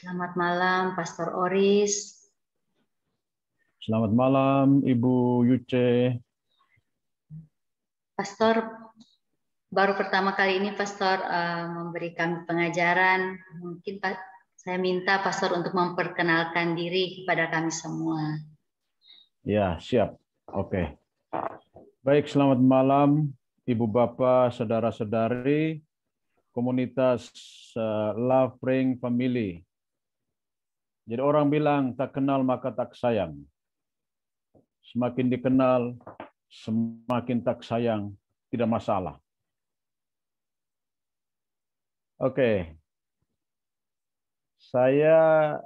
Selamat malam, Pastor Oris. Selamat malam, Ibu Yuce. Pastor, baru pertama kali ini Pastor uh, eh, memberikan pengajaran. Mungkin saya minta Pastor untuk memperkenalkan diri kepada kami semua. Ya, siap. Oke. Baik, selamat malam Ibu Bapak, saudara-saudari, komunitas eh, Love Ring Family. Jadi orang bilang tak kenal maka tak sayang. Semakin dikenal, semakin tak sayang, tidak masalah. Oke. Okay. Saya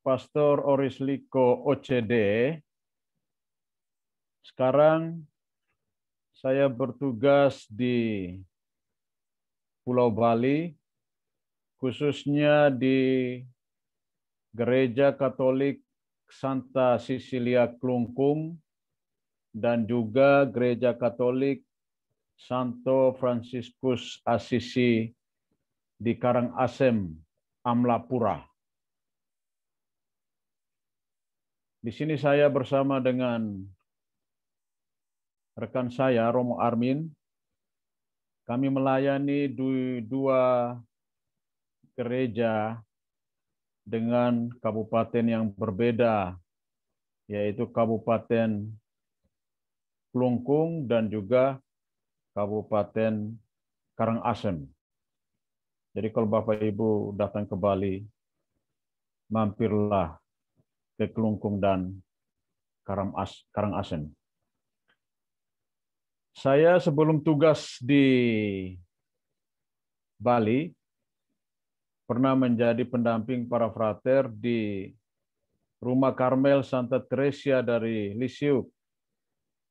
Pastor Orisliko OCD. Sekarang saya bertugas di Pulau Bali, khususnya di Gereja Katolik Santa Cecilia Klungkung dan juga Gereja Katolik Santo Franciscus Assisi di Karangasem, Amlapura. Di sini saya bersama dengan rekan saya Romo Armin. Kami melayani dua gereja dengan kabupaten yang berbeda, yaitu Kabupaten Klungkung dan juga Kabupaten Karangasem. Jadi kalau Bapak Ibu datang ke Bali, mampirlah ke Klungkung dan Karangasem. Saya sebelum tugas di Bali, pernah menjadi pendamping para frater di Rumah Karmel Santa Teresa dari Lisiu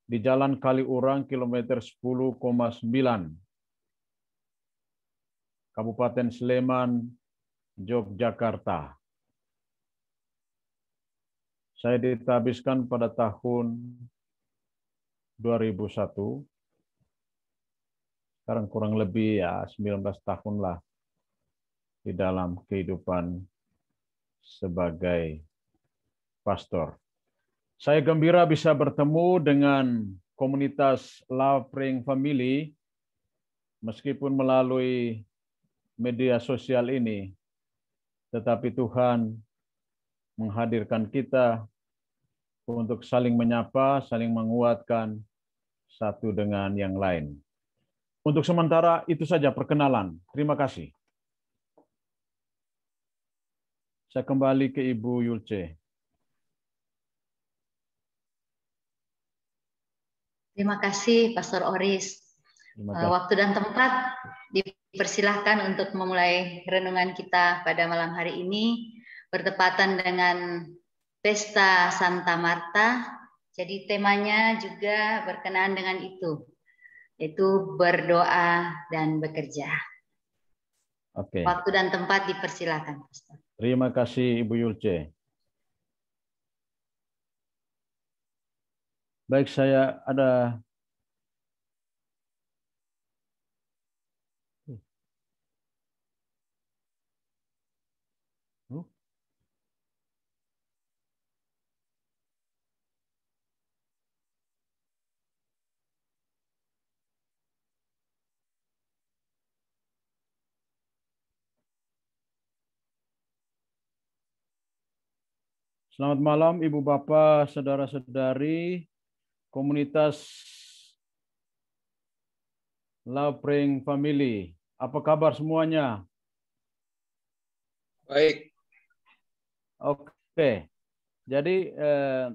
di Jalan Kaliurang kilometer 10,9 Kabupaten Sleman, Yogyakarta. Saya ditabiskan pada tahun 2001. Sekarang kurang lebih ya 19 tahun lah di dalam kehidupan sebagai pastor. Saya gembira bisa bertemu dengan komunitas Love Ring Family meskipun melalui media sosial ini, tetapi Tuhan menghadirkan kita untuk saling menyapa, saling menguatkan satu dengan yang lain. Untuk sementara itu saja perkenalan. Terima kasih. Saya kembali ke Ibu Yulce. Terima kasih Pastor Oris. Eh, kasih. Waktu dan tempat dipersilahkan untuk memulai renungan kita pada malam hari ini bertepatan dengan Pesta Santa Marta. Jadi temanya juga berkenaan dengan itu, yaitu berdoa dan bekerja. Oke. Okay. Waktu dan tempat dipersilahkan Pastor. Terima kasih Ibu Yulce. Baik, saya ada Selamat malam Ibu Bapak, saudara-saudari komunitas Lapring Family. Apa kabar semuanya? Baik. Oke. Jadi eh,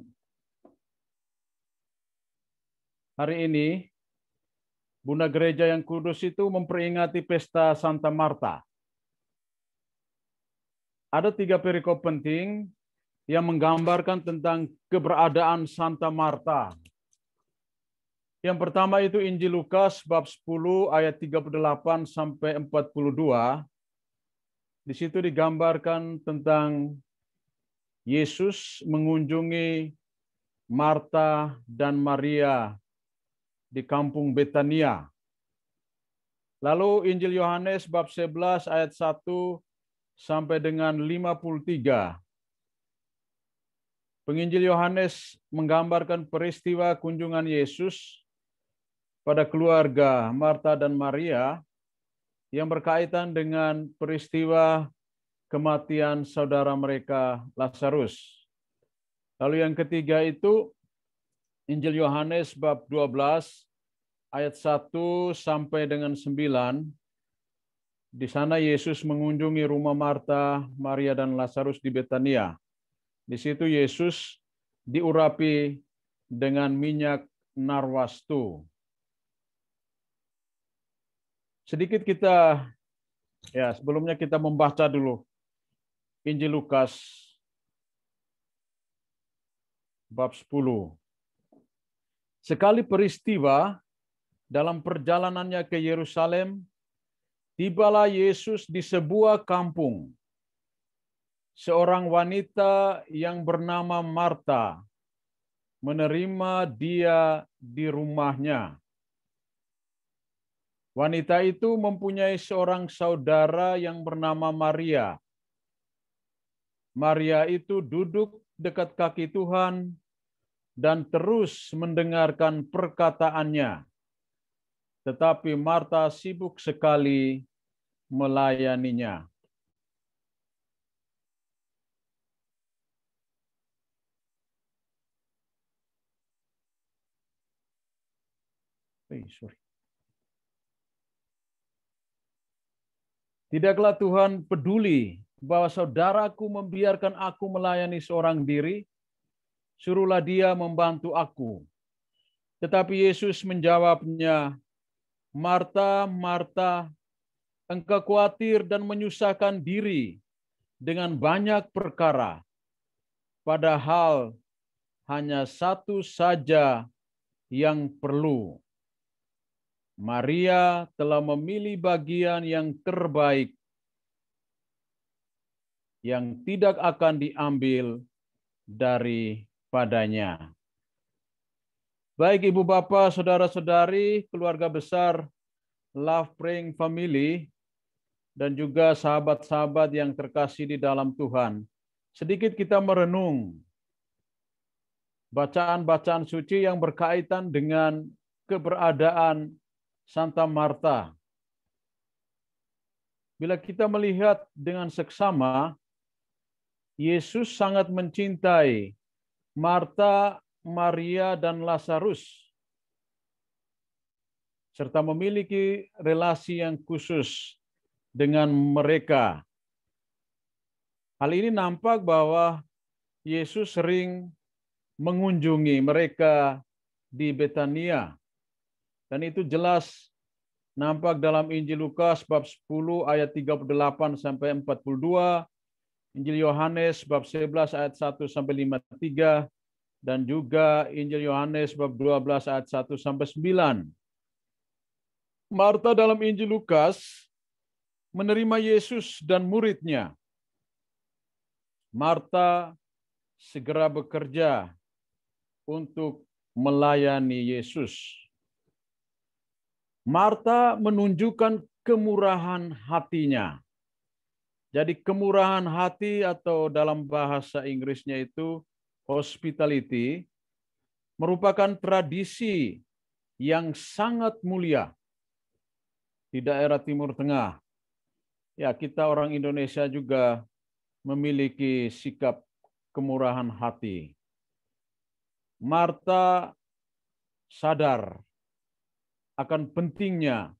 hari ini Bunda Gereja yang Kudus itu memperingati pesta Santa Marta. Ada tiga perikop penting yang menggambarkan tentang keberadaan Santa Marta. Yang pertama itu Injil Lukas bab 10 ayat 38 sampai 42. Di situ digambarkan tentang Yesus mengunjungi Marta dan Maria di kampung Betania. Lalu Injil Yohanes bab 11 ayat 1 sampai dengan 53 Penginjil Yohanes menggambarkan peristiwa kunjungan Yesus pada keluarga Marta dan Maria yang berkaitan dengan peristiwa kematian saudara mereka Lazarus. Lalu yang ketiga itu Injil Yohanes bab 12 ayat 1 sampai dengan 9. Di sana Yesus mengunjungi rumah Marta, Maria dan Lazarus di Betania. Di situ Yesus diurapi dengan minyak narwastu. Sedikit kita ya sebelumnya kita membaca dulu Injil Lukas bab 10. Sekali peristiwa dalam perjalanannya ke Yerusalem, tibalah Yesus di sebuah kampung seorang wanita yang bernama Marta menerima dia di rumahnya. Wanita itu mempunyai seorang saudara yang bernama Maria. Maria itu duduk dekat kaki Tuhan dan terus mendengarkan perkataannya. Tetapi Marta sibuk sekali melayaninya. Eh, sorry. Tidaklah Tuhan peduli bahwa saudaraku membiarkan aku melayani seorang diri, suruhlah dia membantu aku. Tetapi Yesus menjawabnya, Marta, Marta, engkau khawatir dan menyusahkan diri dengan banyak perkara. Padahal hanya satu saja yang perlu. Maria telah memilih bagian yang terbaik yang tidak akan diambil daripadanya. Baik Ibu Bapak, Saudara-saudari, keluarga besar Love Praying Family, dan juga sahabat-sahabat yang terkasih di dalam Tuhan. Sedikit kita merenung bacaan-bacaan suci yang berkaitan dengan keberadaan Santa Marta. Bila kita melihat dengan seksama, Yesus sangat mencintai Marta, Maria, dan Lazarus, serta memiliki relasi yang khusus dengan mereka. Hal ini nampak bahwa Yesus sering mengunjungi mereka di Betania. Dan itu jelas nampak dalam Injil Lukas bab 10 ayat 38 sampai 42, Injil Yohanes bab 11 ayat 1 sampai 53 dan juga Injil Yohanes bab 12 ayat 1 sampai 9. Marta dalam Injil Lukas menerima Yesus dan muridnya. Marta segera bekerja untuk melayani Yesus Marta menunjukkan kemurahan hatinya. Jadi kemurahan hati atau dalam bahasa Inggrisnya itu hospitality merupakan tradisi yang sangat mulia di daerah Timur Tengah. Ya, kita orang Indonesia juga memiliki sikap kemurahan hati. Marta sadar akan pentingnya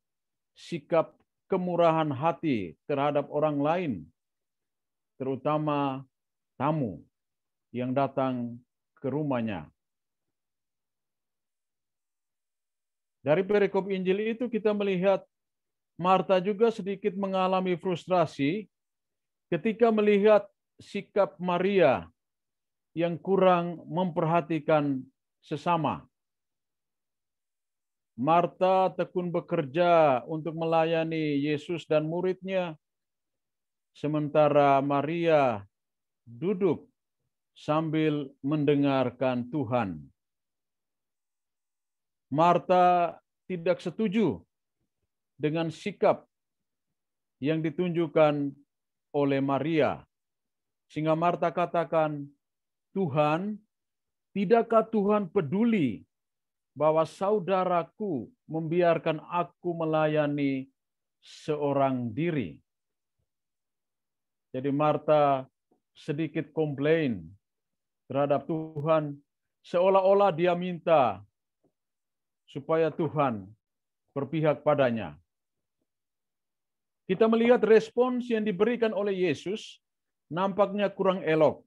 sikap kemurahan hati terhadap orang lain, terutama tamu yang datang ke rumahnya. Dari perikop Injil itu kita melihat Marta juga sedikit mengalami frustrasi ketika melihat sikap Maria yang kurang memperhatikan sesama. Marta tekun bekerja untuk melayani Yesus dan muridnya, sementara Maria duduk sambil mendengarkan Tuhan. Marta tidak setuju dengan sikap yang ditunjukkan oleh Maria. Sehingga Marta katakan, Tuhan, tidakkah Tuhan peduli bahwa saudaraku membiarkan aku melayani seorang diri. Jadi Marta sedikit komplain terhadap Tuhan, seolah-olah dia minta supaya Tuhan berpihak padanya. Kita melihat respons yang diberikan oleh Yesus nampaknya kurang elok.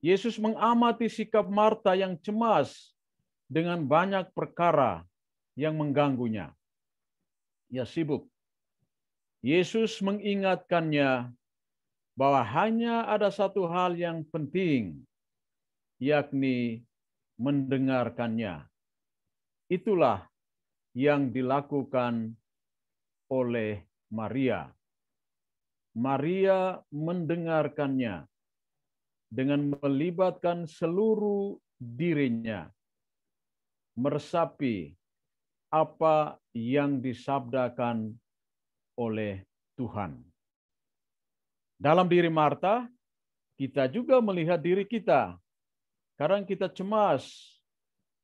Yesus mengamati sikap Marta yang cemas dengan banyak perkara yang mengganggunya. Ia sibuk. Yesus mengingatkannya bahwa hanya ada satu hal yang penting, yakni mendengarkannya. Itulah yang dilakukan oleh Maria. Maria mendengarkannya dengan melibatkan seluruh dirinya meresapi apa yang disabdakan oleh Tuhan. Dalam diri Marta, kita juga melihat diri kita. Sekarang kita cemas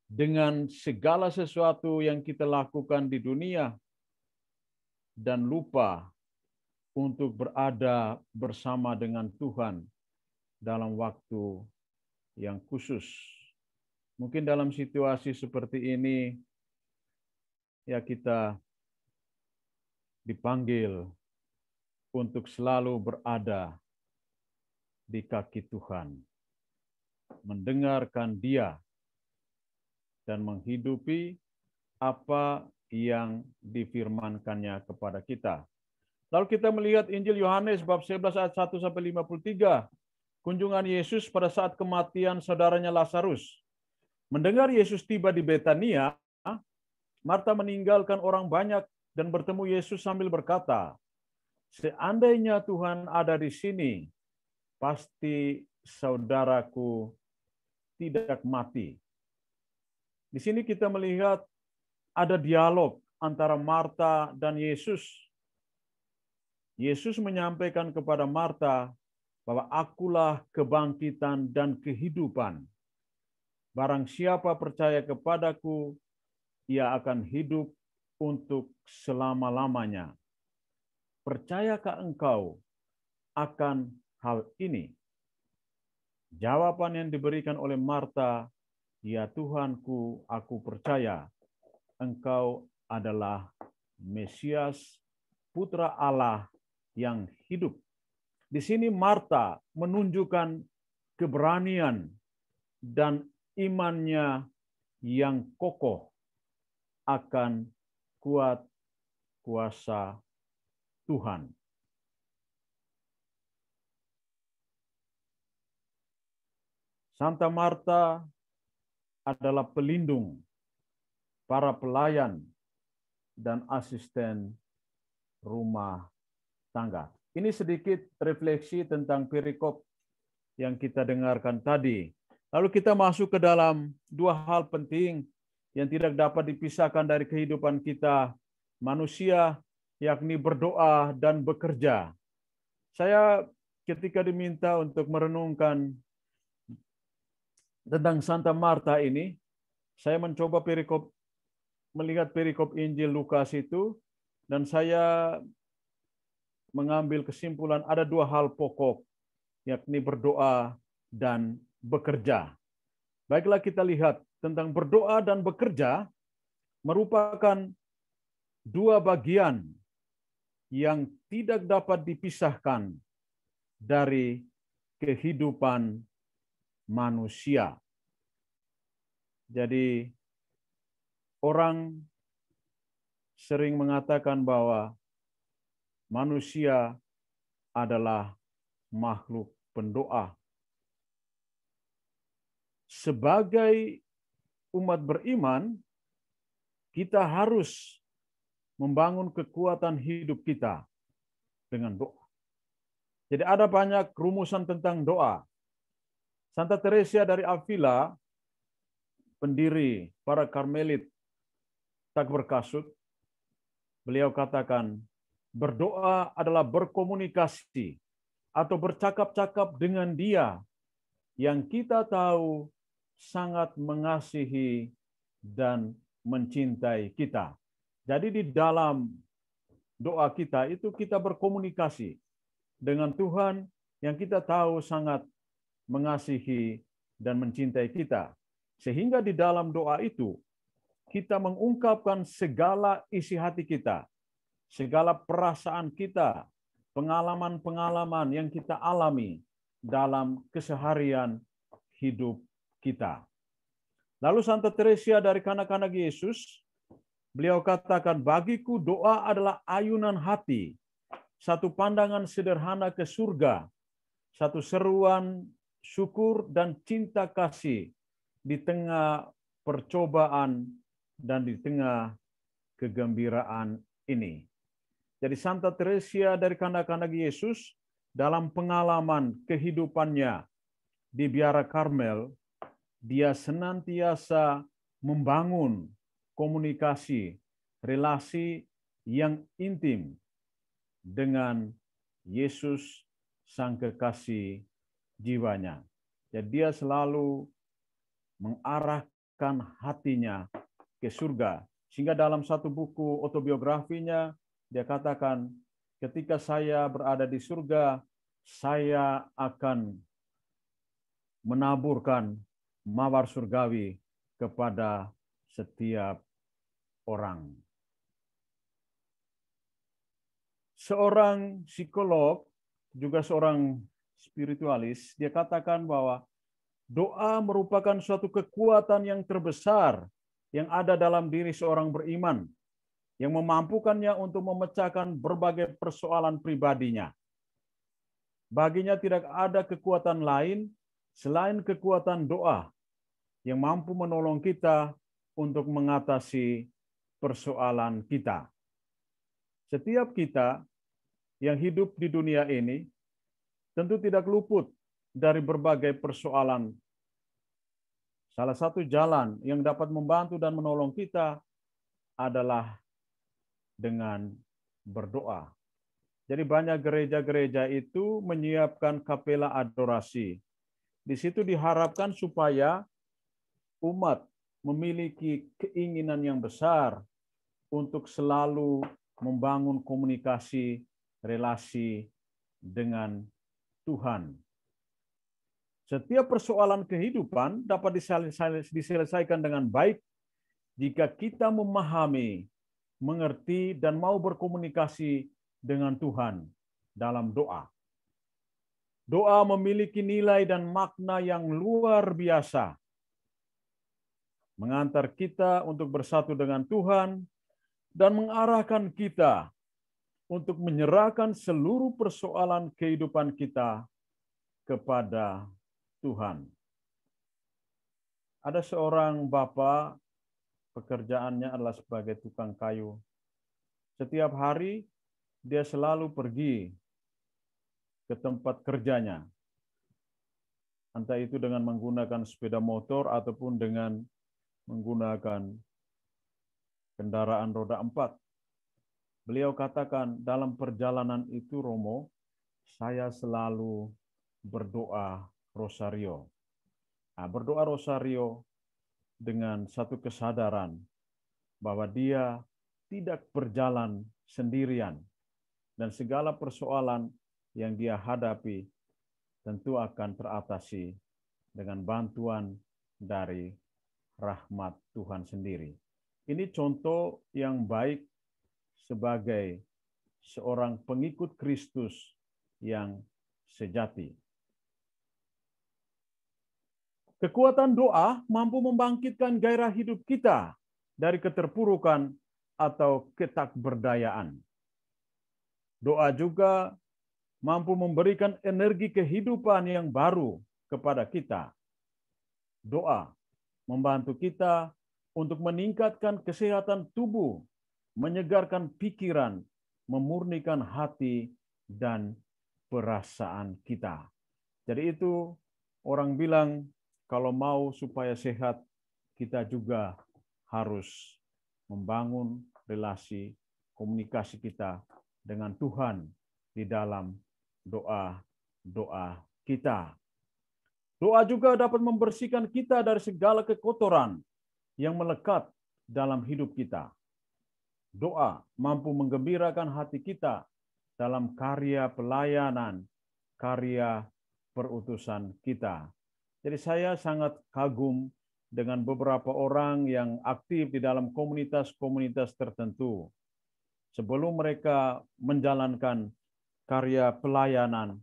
dengan segala sesuatu yang kita lakukan di dunia dan lupa untuk berada bersama dengan Tuhan dalam waktu yang khusus. Mungkin dalam situasi seperti ini, ya kita dipanggil untuk selalu berada di kaki Tuhan, mendengarkan Dia, dan menghidupi apa yang difirmankannya kepada kita. Lalu kita melihat Injil Yohanes bab 11 ayat 1 sampai 53. Kunjungan Yesus pada saat kematian saudaranya Lazarus. Mendengar Yesus tiba di Betania, Marta meninggalkan orang banyak dan bertemu Yesus sambil berkata, "Seandainya Tuhan ada di sini, pasti saudaraku tidak mati." Di sini kita melihat ada dialog antara Marta dan Yesus. Yesus menyampaikan kepada Marta bahwa akulah kebangkitan dan kehidupan. Barang siapa percaya kepadaku, ia akan hidup untuk selama-lamanya. Percayakah engkau akan hal ini? Jawaban yang diberikan oleh Marta, "Ya Tuhanku, aku percaya engkau adalah Mesias, putra Allah yang hidup." Di sini Marta menunjukkan keberanian dan imannya yang kokoh akan kuat kuasa Tuhan. Santa Marta adalah pelindung para pelayan dan asisten rumah tangga. Ini sedikit refleksi tentang perikop yang kita dengarkan tadi Lalu kita masuk ke dalam dua hal penting yang tidak dapat dipisahkan dari kehidupan kita manusia, yakni berdoa dan bekerja. Saya ketika diminta untuk merenungkan tentang Santa Marta ini, saya mencoba perikop melihat perikop Injil Lukas itu dan saya mengambil kesimpulan ada dua hal pokok yakni berdoa dan bekerja. Baiklah kita lihat tentang berdoa dan bekerja merupakan dua bagian yang tidak dapat dipisahkan dari kehidupan manusia. Jadi orang sering mengatakan bahwa manusia adalah makhluk pendoa sebagai umat beriman, kita harus membangun kekuatan hidup kita dengan doa. Jadi ada banyak rumusan tentang doa. Santa Teresa dari Avila, pendiri para Karmelit tak berkasut, beliau katakan, berdoa adalah berkomunikasi atau bercakap-cakap dengan dia yang kita tahu sangat mengasihi dan mencintai kita. Jadi di dalam doa kita itu kita berkomunikasi dengan Tuhan yang kita tahu sangat mengasihi dan mencintai kita. Sehingga di dalam doa itu kita mengungkapkan segala isi hati kita, segala perasaan kita, pengalaman-pengalaman yang kita alami dalam keseharian hidup kita. Lalu Santa Teresa dari kanak-kanak Yesus, beliau katakan, bagiku doa adalah ayunan hati, satu pandangan sederhana ke surga, satu seruan syukur dan cinta kasih di tengah percobaan dan di tengah kegembiraan ini. Jadi Santa Teresa dari kanak-kanak Yesus dalam pengalaman kehidupannya di Biara Karmel, dia senantiasa membangun komunikasi, relasi yang intim dengan Yesus sang kekasih jiwanya. Jadi dia selalu mengarahkan hatinya ke surga. Sehingga dalam satu buku autobiografinya, dia katakan, ketika saya berada di surga, saya akan menaburkan mawar surgawi kepada setiap orang. Seorang psikolog, juga seorang spiritualis, dia katakan bahwa doa merupakan suatu kekuatan yang terbesar yang ada dalam diri seorang beriman yang memampukannya untuk memecahkan berbagai persoalan pribadinya. Baginya tidak ada kekuatan lain Selain kekuatan doa yang mampu menolong kita untuk mengatasi persoalan kita. Setiap kita yang hidup di dunia ini tentu tidak luput dari berbagai persoalan. Salah satu jalan yang dapat membantu dan menolong kita adalah dengan berdoa. Jadi banyak gereja-gereja itu menyiapkan kapela adorasi di situ diharapkan supaya umat memiliki keinginan yang besar untuk selalu membangun komunikasi relasi dengan Tuhan. Setiap persoalan kehidupan dapat diselesaikan dengan baik jika kita memahami, mengerti, dan mau berkomunikasi dengan Tuhan dalam doa. Doa memiliki nilai dan makna yang luar biasa. Mengantar kita untuk bersatu dengan Tuhan dan mengarahkan kita untuk menyerahkan seluruh persoalan kehidupan kita kepada Tuhan. Ada seorang bapak, pekerjaannya adalah sebagai tukang kayu. Setiap hari dia selalu pergi ke tempat kerjanya. Entah itu dengan menggunakan sepeda motor ataupun dengan menggunakan kendaraan roda empat. Beliau katakan, dalam perjalanan itu, Romo, saya selalu berdoa rosario. Nah, berdoa rosario dengan satu kesadaran bahwa dia tidak berjalan sendirian dan segala persoalan yang dia hadapi tentu akan teratasi dengan bantuan dari rahmat Tuhan sendiri. Ini contoh yang baik sebagai seorang pengikut Kristus yang sejati. Kekuatan doa mampu membangkitkan gairah hidup kita dari keterpurukan atau ketakberdayaan. Doa juga mampu memberikan energi kehidupan yang baru kepada kita. Doa membantu kita untuk meningkatkan kesehatan tubuh, menyegarkan pikiran, memurnikan hati dan perasaan kita. Jadi itu orang bilang kalau mau supaya sehat kita juga harus membangun relasi komunikasi kita dengan Tuhan di dalam doa-doa kita. Doa juga dapat membersihkan kita dari segala kekotoran yang melekat dalam hidup kita. Doa mampu menggembirakan hati kita dalam karya pelayanan, karya perutusan kita. Jadi saya sangat kagum dengan beberapa orang yang aktif di dalam komunitas-komunitas tertentu. Sebelum mereka menjalankan karya pelayanan,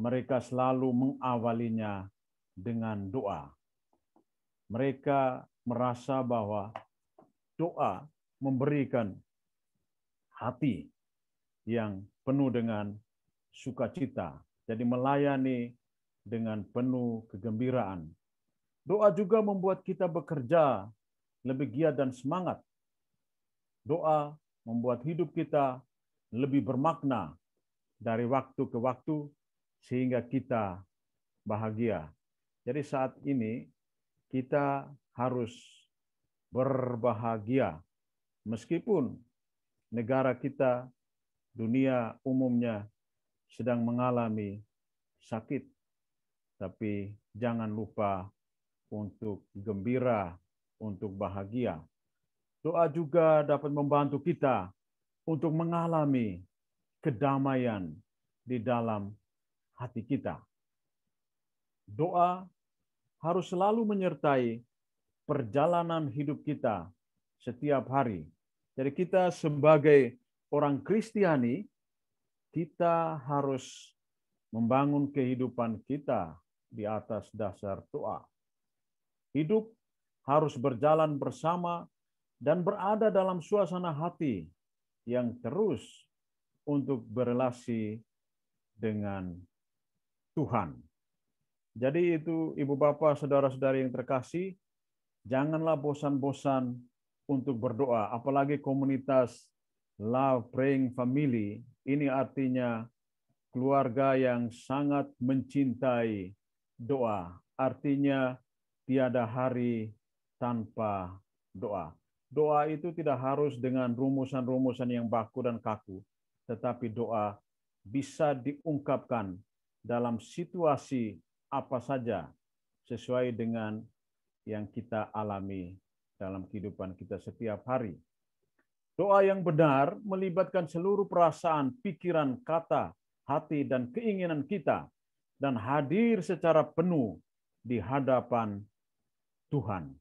mereka selalu mengawalinya dengan doa. Mereka merasa bahwa doa memberikan hati yang penuh dengan sukacita. Jadi melayani dengan penuh kegembiraan. Doa juga membuat kita bekerja lebih giat dan semangat. Doa membuat hidup kita lebih bermakna dari waktu ke waktu sehingga kita bahagia. Jadi saat ini kita harus berbahagia meskipun negara kita dunia umumnya sedang mengalami sakit tapi jangan lupa untuk gembira, untuk bahagia. Doa juga dapat membantu kita untuk mengalami kedamaian di dalam hati kita. Doa harus selalu menyertai perjalanan hidup kita setiap hari. Jadi kita sebagai orang Kristiani, kita harus membangun kehidupan kita di atas dasar doa. Hidup harus berjalan bersama dan berada dalam suasana hati yang terus untuk berrelasi dengan Tuhan. Jadi itu Ibu Bapak, Saudara-saudari yang terkasih, janganlah bosan-bosan untuk berdoa, apalagi komunitas Love Praying Family, ini artinya keluarga yang sangat mencintai doa. Artinya tiada hari tanpa doa. Doa itu tidak harus dengan rumusan-rumusan yang baku dan kaku, tetapi doa bisa diungkapkan dalam situasi apa saja sesuai dengan yang kita alami dalam kehidupan kita setiap hari. Doa yang benar melibatkan seluruh perasaan, pikiran, kata, hati, dan keinginan kita, dan hadir secara penuh di hadapan Tuhan.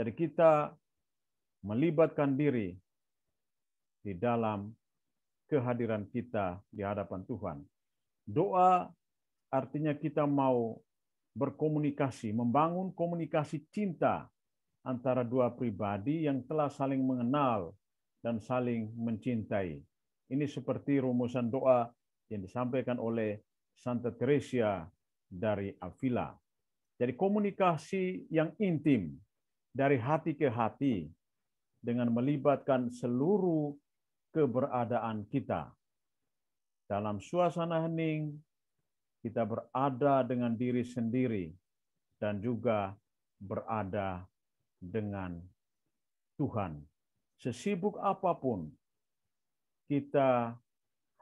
Jadi, kita melibatkan diri di dalam kehadiran kita di hadapan Tuhan. Doa artinya kita mau berkomunikasi, membangun komunikasi cinta antara dua pribadi yang telah saling mengenal dan saling mencintai. Ini seperti rumusan doa yang disampaikan oleh Santa Teresa dari Avila. Jadi komunikasi yang intim dari hati ke hati dengan melibatkan seluruh keberadaan kita. Dalam suasana hening, kita berada dengan diri sendiri dan juga berada dengan Tuhan. Sesibuk apapun, kita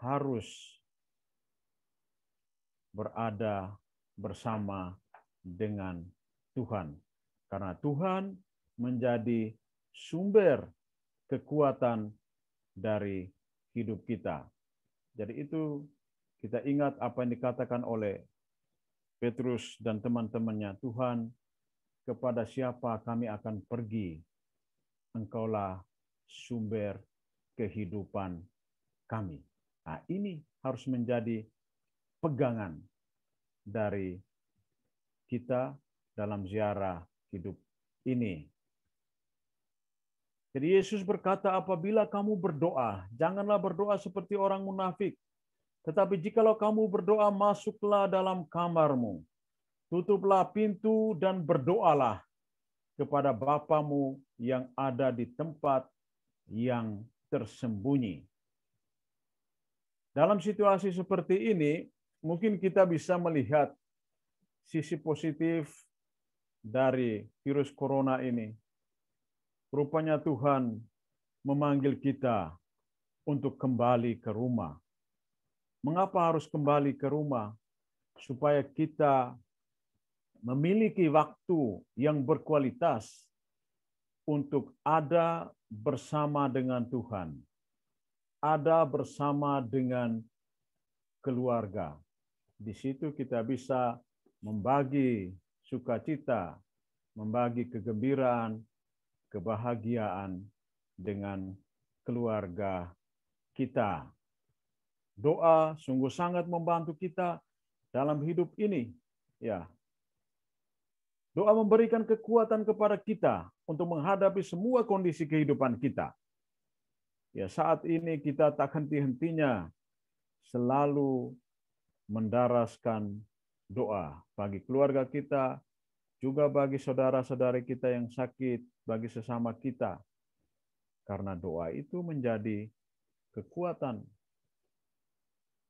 harus berada bersama dengan Tuhan, karena Tuhan menjadi sumber kekuatan dari hidup kita. Jadi itu kita ingat apa yang dikatakan oleh Petrus dan teman-temannya, Tuhan, kepada siapa kami akan pergi? Engkaulah sumber kehidupan kami. Nah, ini harus menjadi pegangan dari kita dalam ziarah hidup ini. Jadi Yesus berkata, apabila kamu berdoa, janganlah berdoa seperti orang munafik. Tetapi jikalau kamu berdoa, masuklah dalam kamarmu. Tutuplah pintu dan berdoalah kepada Bapamu yang ada di tempat yang tersembunyi. Dalam situasi seperti ini, mungkin kita bisa melihat sisi positif dari virus corona ini Rupanya Tuhan memanggil kita untuk kembali ke rumah. Mengapa harus kembali ke rumah? Supaya kita memiliki waktu yang berkualitas untuk ada bersama dengan Tuhan, ada bersama dengan keluarga. Di situ kita bisa membagi sukacita, membagi kegembiraan, kebahagiaan dengan keluarga kita. Doa sungguh sangat membantu kita dalam hidup ini. Ya. Doa memberikan kekuatan kepada kita untuk menghadapi semua kondisi kehidupan kita. Ya, saat ini kita tak henti-hentinya selalu mendaraskan doa bagi keluarga kita, juga bagi saudara-saudari kita yang sakit, bagi sesama kita. Karena doa itu menjadi kekuatan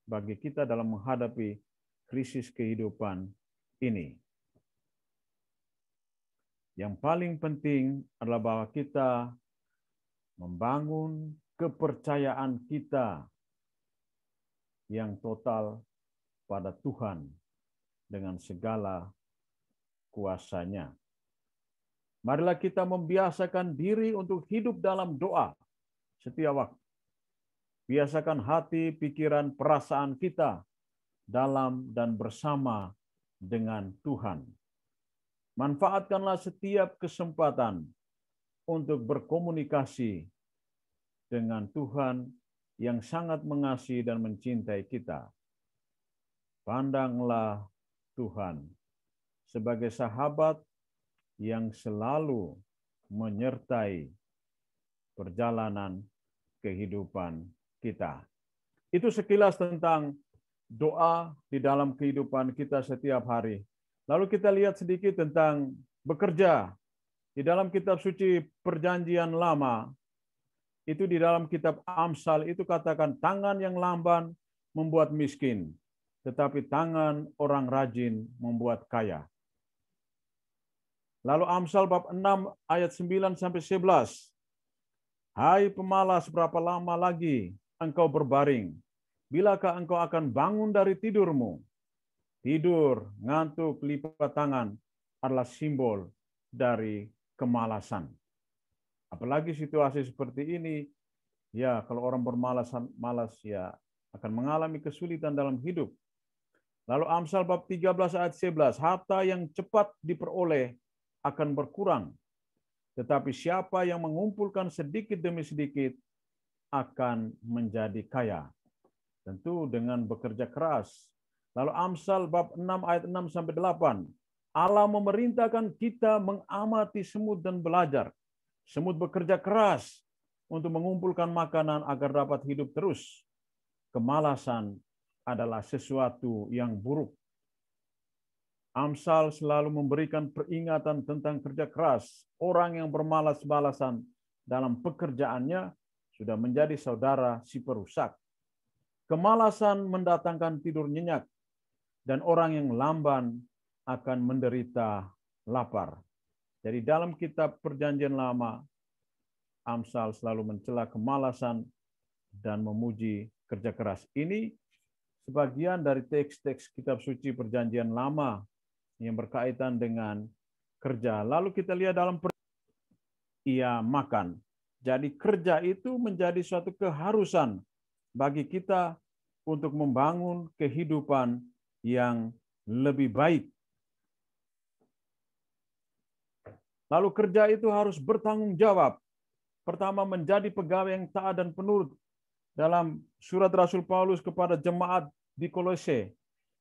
bagi kita dalam menghadapi krisis kehidupan ini. Yang paling penting adalah bahwa kita membangun kepercayaan kita yang total pada Tuhan dengan segala kuasanya. Marilah kita membiasakan diri untuk hidup dalam doa setiap waktu. Biasakan hati, pikiran, perasaan kita dalam dan bersama dengan Tuhan. Manfaatkanlah setiap kesempatan untuk berkomunikasi dengan Tuhan yang sangat mengasihi dan mencintai kita. Pandanglah Tuhan sebagai sahabat yang selalu menyertai perjalanan kehidupan kita. Itu sekilas tentang doa di dalam kehidupan kita setiap hari. Lalu kita lihat sedikit tentang bekerja. Di dalam kitab suci Perjanjian Lama, itu di dalam kitab Amsal itu katakan tangan yang lamban membuat miskin, tetapi tangan orang rajin membuat kaya. Lalu Amsal bab 6 ayat 9 sampai 11. Hai pemalas, berapa lama lagi engkau berbaring? Bilakah engkau akan bangun dari tidurmu? Tidur, ngantuk, lipat tangan adalah simbol dari kemalasan. Apalagi situasi seperti ini, ya kalau orang bermalasan malas ya akan mengalami kesulitan dalam hidup. Lalu Amsal bab 13 ayat 11, harta yang cepat diperoleh akan berkurang. Tetapi siapa yang mengumpulkan sedikit demi sedikit akan menjadi kaya. Tentu dengan bekerja keras. Lalu Amsal bab 6 ayat 6 sampai 8. Allah memerintahkan kita mengamati semut dan belajar. Semut bekerja keras untuk mengumpulkan makanan agar dapat hidup terus. Kemalasan adalah sesuatu yang buruk Amsal selalu memberikan peringatan tentang kerja keras. Orang yang bermalas-balasan dalam pekerjaannya sudah menjadi saudara si perusak. Kemalasan mendatangkan tidur nyenyak, dan orang yang lamban akan menderita lapar. Jadi dalam kitab perjanjian lama, Amsal selalu mencela kemalasan dan memuji kerja keras. Ini sebagian dari teks-teks kitab suci perjanjian lama yang berkaitan dengan kerja. Lalu kita lihat dalam ia makan. Jadi kerja itu menjadi suatu keharusan bagi kita untuk membangun kehidupan yang lebih baik. Lalu kerja itu harus bertanggung jawab. Pertama menjadi pegawai yang taat dan penurut. Dalam surat Rasul Paulus kepada jemaat di Kolose,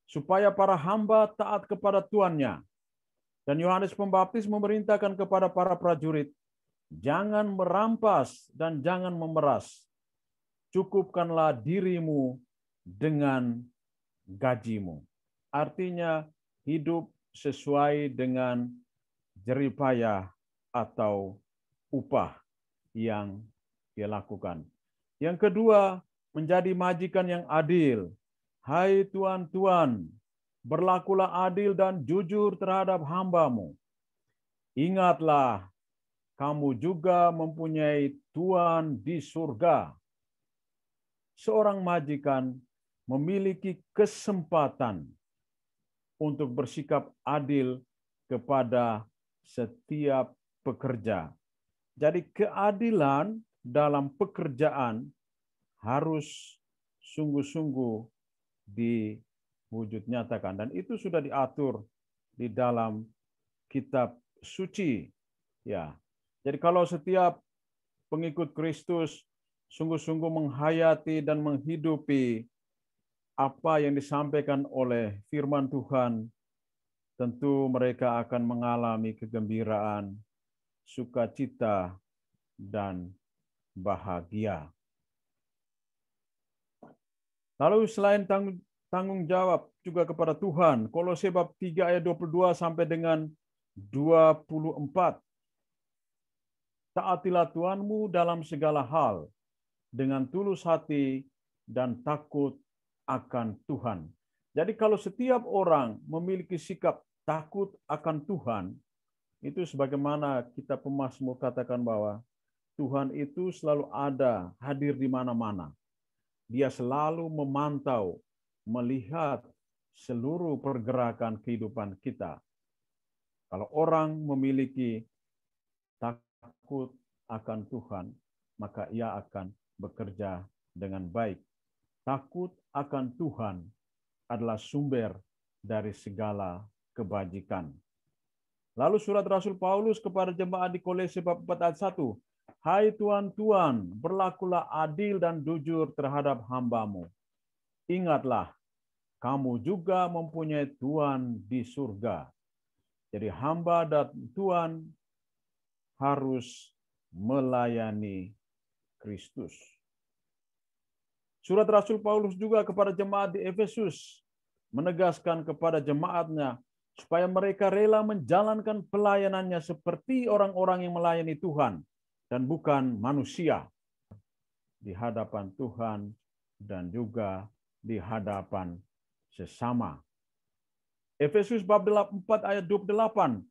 supaya para hamba taat kepada tuannya. Dan Yohanes Pembaptis memerintahkan kepada para prajurit, jangan merampas dan jangan memeras. Cukupkanlah dirimu dengan gajimu. Artinya hidup sesuai dengan jeripayah atau upah yang dia lakukan. Yang kedua, menjadi majikan yang adil Hai tuan-tuan, berlakulah adil dan jujur terhadap hambamu. Ingatlah, kamu juga mempunyai tuan di surga. Seorang majikan memiliki kesempatan untuk bersikap adil kepada setiap pekerja. Jadi keadilan dalam pekerjaan harus sungguh-sungguh diwujud nyatakan dan itu sudah diatur di dalam kitab suci ya. Jadi kalau setiap pengikut Kristus sungguh-sungguh menghayati dan menghidupi apa yang disampaikan oleh firman Tuhan, tentu mereka akan mengalami kegembiraan, sukacita, dan bahagia. Lalu selain tanggung, jawab juga kepada Tuhan, Kolose bab 3 ayat 22 sampai dengan 24. Taatilah Tuhanmu dalam segala hal dengan tulus hati dan takut akan Tuhan. Jadi kalau setiap orang memiliki sikap takut akan Tuhan, itu sebagaimana kita pemasmur katakan bahwa Tuhan itu selalu ada, hadir di mana-mana dia selalu memantau, melihat seluruh pergerakan kehidupan kita. Kalau orang memiliki takut akan Tuhan, maka ia akan bekerja dengan baik. Takut akan Tuhan adalah sumber dari segala kebajikan. Lalu surat Rasul Paulus kepada jemaat di Kolese bab 4 ayat 1 Hai tuan-tuan, berlakulah adil dan jujur terhadap hambamu. Ingatlah, kamu juga mempunyai Tuan di surga. Jadi hamba dan Tuan harus melayani Kristus. Surat Rasul Paulus juga kepada jemaat di Efesus menegaskan kepada jemaatnya supaya mereka rela menjalankan pelayanannya seperti orang-orang yang melayani Tuhan dan bukan manusia di hadapan Tuhan dan juga di hadapan sesama. Efesus bab 4 ayat 28.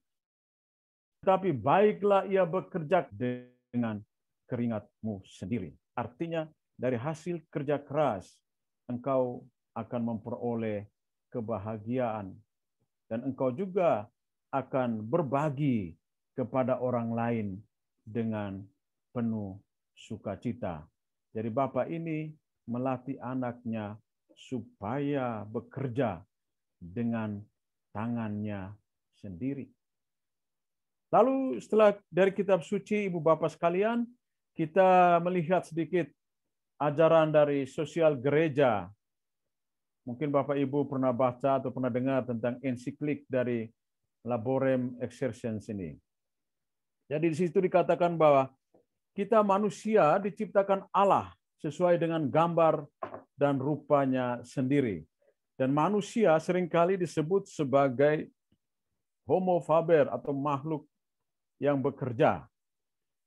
Tetapi baiklah ia bekerja dengan keringatmu sendiri. Artinya dari hasil kerja keras engkau akan memperoleh kebahagiaan dan engkau juga akan berbagi kepada orang lain dengan penuh sukacita. Jadi Bapak ini melatih anaknya supaya bekerja dengan tangannya sendiri. Lalu setelah dari kitab suci Ibu Bapak sekalian, kita melihat sedikit ajaran dari sosial gereja. Mungkin Bapak Ibu pernah baca atau pernah dengar tentang ensiklik dari Laborem Exercens ini. Jadi di situ dikatakan bahwa kita manusia diciptakan Allah sesuai dengan gambar dan rupanya sendiri. Dan manusia seringkali disebut sebagai homo faber atau makhluk yang bekerja.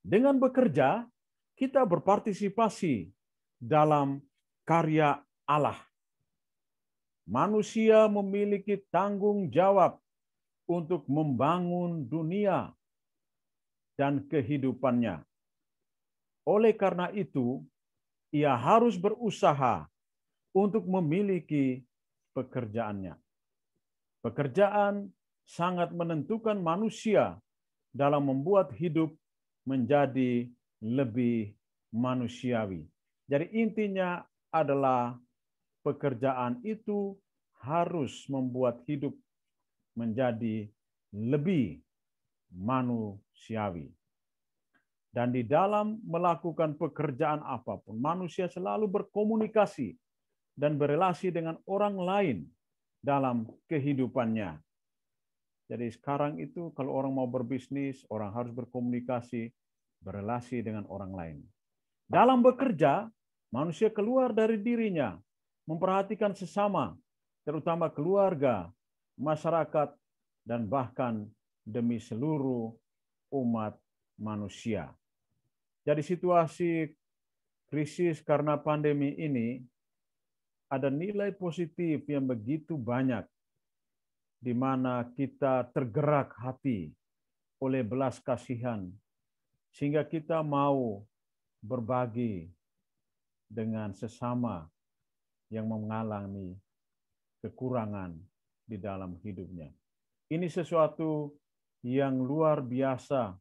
Dengan bekerja, kita berpartisipasi dalam karya Allah. Manusia memiliki tanggung jawab untuk membangun dunia dan kehidupannya. Oleh karena itu, ia harus berusaha untuk memiliki pekerjaannya. Pekerjaan sangat menentukan manusia dalam membuat hidup menjadi lebih manusiawi. Jadi intinya adalah pekerjaan itu harus membuat hidup menjadi lebih manusiawi manusiawi. Dan di dalam melakukan pekerjaan apapun, manusia selalu berkomunikasi dan berrelasi dengan orang lain dalam kehidupannya. Jadi sekarang itu kalau orang mau berbisnis, orang harus berkomunikasi, berrelasi dengan orang lain. Dalam bekerja, manusia keluar dari dirinya, memperhatikan sesama, terutama keluarga, masyarakat, dan bahkan demi seluruh umat manusia. Jadi situasi krisis karena pandemi ini ada nilai positif yang begitu banyak di mana kita tergerak hati oleh belas kasihan sehingga kita mau berbagi dengan sesama yang mengalami kekurangan di dalam hidupnya. Ini sesuatu yang luar biasa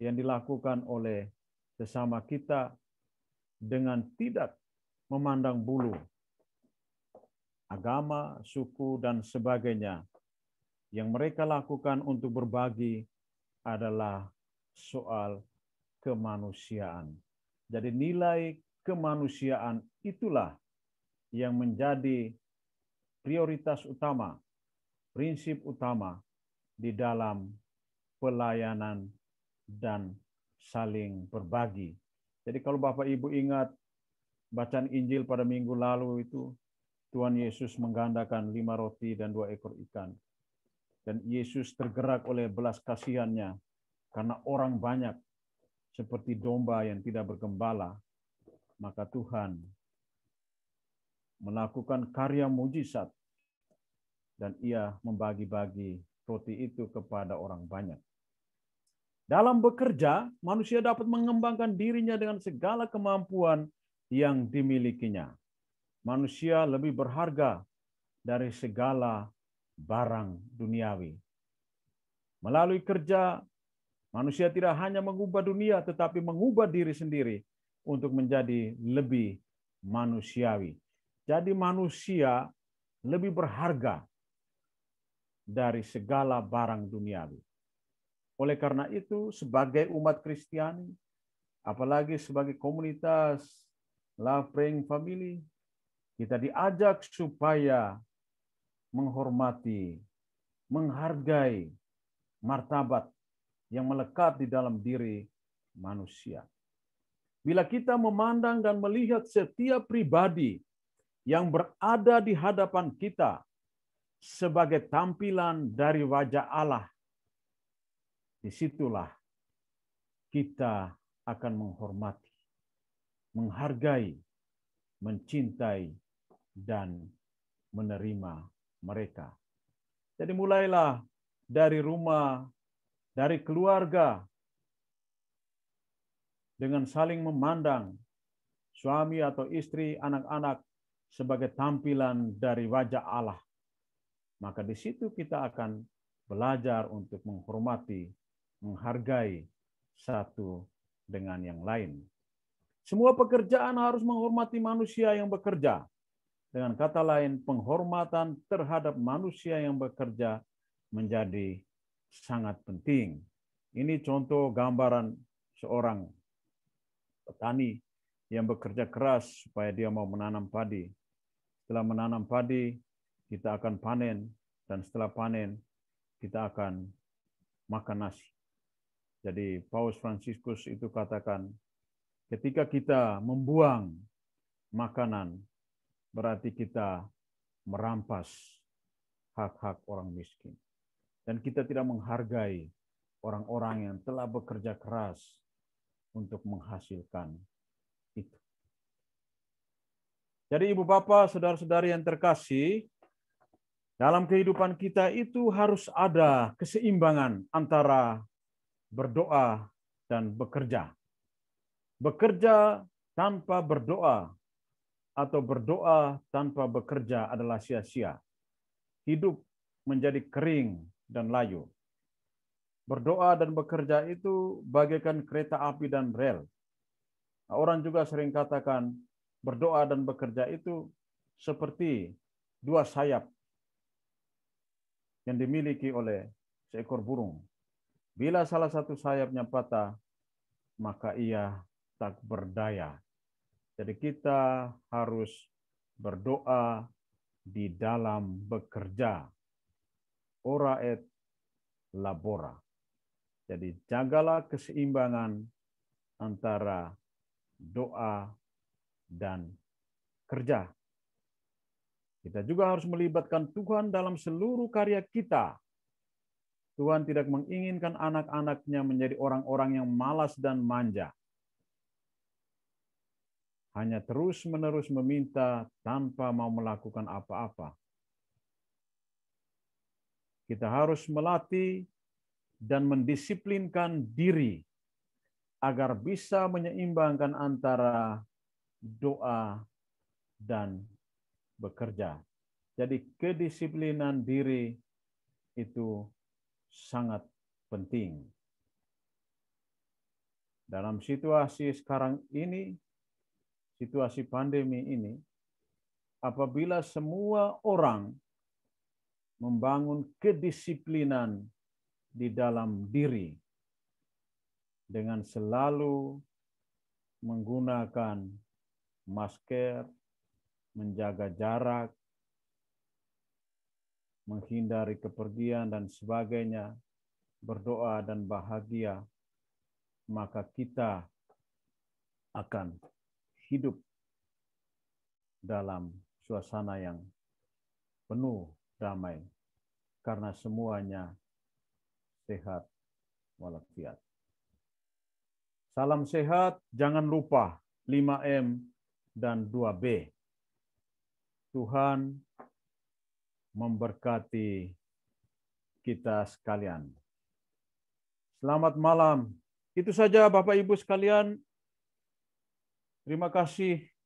yang dilakukan oleh sesama kita dengan tidak memandang bulu agama, suku, dan sebagainya. Yang mereka lakukan untuk berbagi adalah soal kemanusiaan. Jadi nilai kemanusiaan itulah yang menjadi prioritas utama, prinsip utama di dalam pelayanan dan saling berbagi. Jadi kalau Bapak Ibu ingat bacaan Injil pada minggu lalu itu Tuhan Yesus menggandakan lima roti dan dua ekor ikan. Dan Yesus tergerak oleh belas kasihannya karena orang banyak seperti domba yang tidak bergembala. Maka Tuhan melakukan karya mujizat dan ia membagi-bagi roti itu kepada orang banyak. Dalam bekerja, manusia dapat mengembangkan dirinya dengan segala kemampuan yang dimilikinya. Manusia lebih berharga dari segala barang duniawi. Melalui kerja, manusia tidak hanya mengubah dunia, tetapi mengubah diri sendiri untuk menjadi lebih manusiawi. Jadi manusia lebih berharga dari segala barang duniawi. Oleh karena itu, sebagai umat Kristiani, apalagi sebagai komunitas Love Praying Family, kita diajak supaya menghormati, menghargai martabat yang melekat di dalam diri manusia. Bila kita memandang dan melihat setiap pribadi yang berada di hadapan kita sebagai tampilan dari wajah Allah, disitulah kita akan menghormati, menghargai, mencintai, dan menerima mereka. Jadi mulailah dari rumah, dari keluarga, dengan saling memandang suami atau istri, anak-anak sebagai tampilan dari wajah Allah maka di situ kita akan belajar untuk menghormati, menghargai satu dengan yang lain. Semua pekerjaan harus menghormati manusia yang bekerja. Dengan kata lain, penghormatan terhadap manusia yang bekerja menjadi sangat penting. Ini contoh gambaran seorang petani yang bekerja keras supaya dia mau menanam padi. Setelah menanam padi, kita akan panen, dan setelah panen, kita akan makan nasi. Jadi Paus franciscus itu katakan, ketika kita membuang makanan, berarti kita merampas hak-hak orang miskin. Dan kita tidak menghargai orang-orang yang telah bekerja keras untuk menghasilkan itu. Jadi ibu bapak, saudara-saudari yang terkasih, dalam kehidupan kita itu harus ada keseimbangan antara berdoa dan bekerja. Bekerja tanpa berdoa atau berdoa tanpa bekerja adalah sia-sia. Hidup menjadi kering dan layu. Berdoa dan bekerja itu bagaikan kereta api dan rel. orang juga sering katakan berdoa dan bekerja itu seperti dua sayap yang dimiliki oleh seekor burung. Bila salah satu sayapnya patah, maka ia tak berdaya. Jadi kita harus berdoa di dalam bekerja. Ora et labora. Jadi jagalah keseimbangan antara doa dan kerja. Kita juga harus melibatkan Tuhan dalam seluruh karya kita. Tuhan tidak menginginkan anak-anaknya menjadi orang-orang yang malas dan manja. Hanya terus-menerus meminta tanpa mau melakukan apa-apa. Kita harus melatih dan mendisiplinkan diri agar bisa menyeimbangkan antara doa dan bekerja. Jadi kedisiplinan diri itu sangat penting. Dalam situasi sekarang ini, situasi pandemi ini, apabila semua orang membangun kedisiplinan di dalam diri dengan selalu menggunakan masker, menjaga jarak, menghindari kepergian dan sebagainya, berdoa dan bahagia, maka kita akan hidup dalam suasana yang penuh damai karena semuanya sehat walafiat. Salam sehat, jangan lupa 5M dan 2B. Tuhan memberkati kita sekalian. Selamat malam. Itu saja Bapak Ibu sekalian. Terima kasih